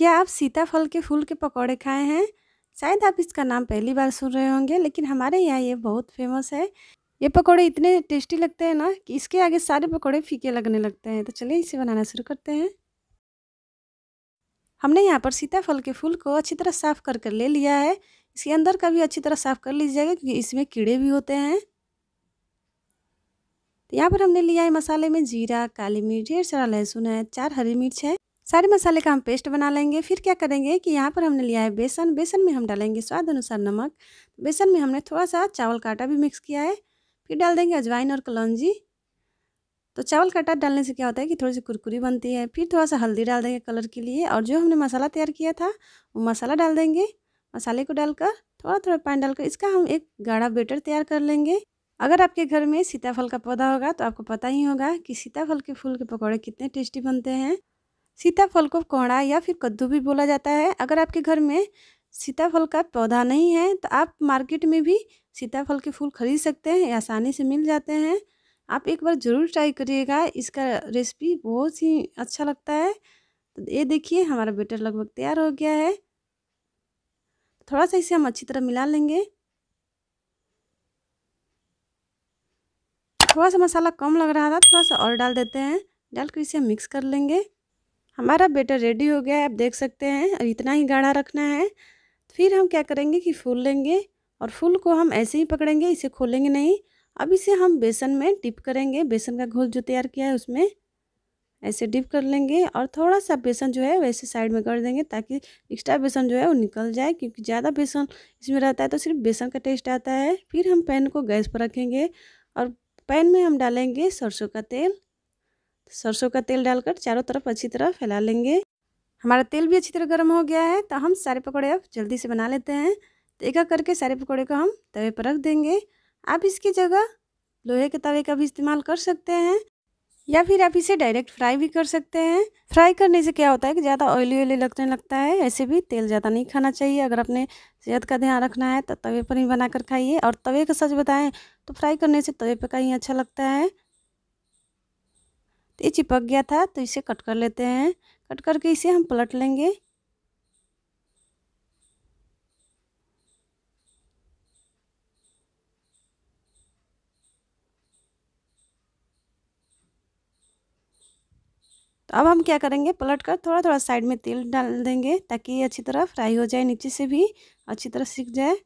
क्या आप सीताफल के फूल के पकौड़े खाए हैं शायद आप इसका नाम पहली बार सुन रहे होंगे लेकिन हमारे यहाँ ये बहुत फेमस है ये पकौड़े इतने टेस्टी लगते हैं ना कि इसके आगे सारे पकौड़े फीके लगने लगते हैं तो चलिए इसे बनाना शुरू करते हैं हमने यहाँ पर सीताफल के फूल को अच्छी तरह साफ़ कर कर ले लिया है इसके अंदर का भी अच्छी तरह साफ़ कर लीजिएगा क्योंकि इसमें कीड़े भी होते हैं तो यहाँ पर हमने लिया है मसाले में जीरा काली मिर्च ढेर सारा लहसुन है चार हरी मिर्च है सारे मसाले का हम पेस्ट बना लेंगे फिर क्या करेंगे कि यहाँ पर हमने लिया है बेसन बेसन में हम डालेंगे स्वाद अनुसार नमक बेसन में हमने थोड़ा सा चावल का आटा भी मिक्स किया है फिर डाल देंगे अजवाइन और कलौजी तो चावल का आटा डालने से क्या होता है कि थोड़ी सी कुरकुरी बनती है फिर थोड़ा सा हल्दी डाल देंगे कलर के लिए और जो हमने मसाला तैयार किया था वो मसाला डाल देंगे मसाले को डालकर थोड़ा थोड़ा पानी डालकर इसका हम एक गाढ़ा बेटर तैयार कर लेंगे अगर आपके घर में सीताफल का पौधा होगा तो आपको पता ही होगा कि सीताफल के फूल के पकौड़े कितने टेस्टी बनते हैं सीताफल को कोहड़ा या फिर कद्दू भी बोला जाता है अगर आपके घर में सीताफल का पौधा नहीं है तो आप मार्केट में भी सीताफल के फूल खरीद सकते हैं आसानी से मिल जाते हैं आप एक बार ज़रूर ट्राई करिएगा इसका रेसिपी बहुत ही अच्छा लगता है तो ये देखिए हमारा बेटर लगभग तैयार हो गया है थोड़ा सा इसे हम अच्छी तरह मिला लेंगे थोड़ा सा मसाला कम लग रहा था थोड़ा सा और डाल देते हैं डाल कर इसे हम मिक्स कर लेंगे हमारा बेटर रेडी हो गया है आप देख सकते हैं और इतना ही गाढ़ा रखना है फिर हम क्या करेंगे कि फूल लेंगे और फूल को हम ऐसे ही पकड़ेंगे इसे खोलेंगे नहीं अब इसे हम बेसन में डिप करेंगे बेसन का घोल जो तैयार किया है उसमें ऐसे डिप कर लेंगे और थोड़ा सा बेसन जो है वैसे साइड में कर देंगे ताकि एक्स्ट्रा बेसन जो है वो निकल जाए क्योंकि ज़्यादा बेसन इसमें रहता है तो सिर्फ बेसन का टेस्ट आता है फिर हम पैन को गैस पर रखेंगे और पैन में हम डालेंगे सरसों का तेल सरसों का तेल डालकर चारों तरफ अच्छी तरह फैला लेंगे हमारा तेल भी अच्छी तरह गर्म हो गया है तो हम सारे पकौड़े अब जल्दी से बना लेते हैं तो एक करके सारे पकौड़े को हम तवे पर रख देंगे आप इसकी जगह लोहे के तवे का भी इस्तेमाल कर सकते हैं या फिर आप इसे डायरेक्ट फ्राई भी कर सकते हैं फ्राई करने से क्या होता है कि ज़्यादा ऑयली ऑयली लगने लगता है ऐसे भी तेल ज़्यादा नहीं खाना चाहिए अगर अपने सेहत का ध्यान रखना है तो तवे पर ही बनाकर खाइए और तवे का सच बताएं तो फ्राई करने से तवे पर का ही अच्छा लगता है तो ये चिपक गया था तो इसे कट कर लेते हैं कट करके इसे हम पलट लेंगे तो अब हम क्या करेंगे पलट कर थोड़ा थोड़ा साइड में तेल डाल देंगे ताकि ये अच्छी तरह फ्राई हो जाए नीचे से भी अच्छी तरह सीख जाए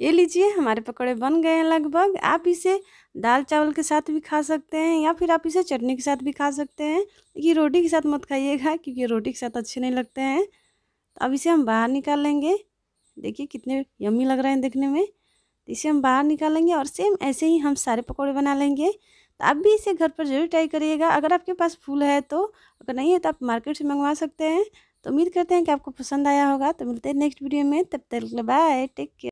ये लीजिए हमारे पकौड़े बन गए हैं लगभग आप इसे दाल चावल के साथ भी खा सकते हैं या फिर आप इसे चटनी के साथ भी खा सकते हैं ये रोटी के साथ मत खाइएगा क्योंकि रोटी के साथ अच्छे नहीं लगते हैं तो अब इसे हम बाहर निकाल लेंगे देखिए कितने यम्मी लग रहे हैं देखने में तो इसे हम बाहर निकालेंगे और सेम ऐसे ही हम सारे पकौड़े बना लेंगे तो आप भी इसे घर पर जरूर ट्राई करिएगा अगर आपके पास फूल है तो अगर नहीं है तो आप मार्केट से मंगवा सकते हैं तो उम्मीद करते हैं कि आपको पसंद आया होगा तो मिलते हैं नेक्स्ट वीडियो में तब तक बाय टेक केयर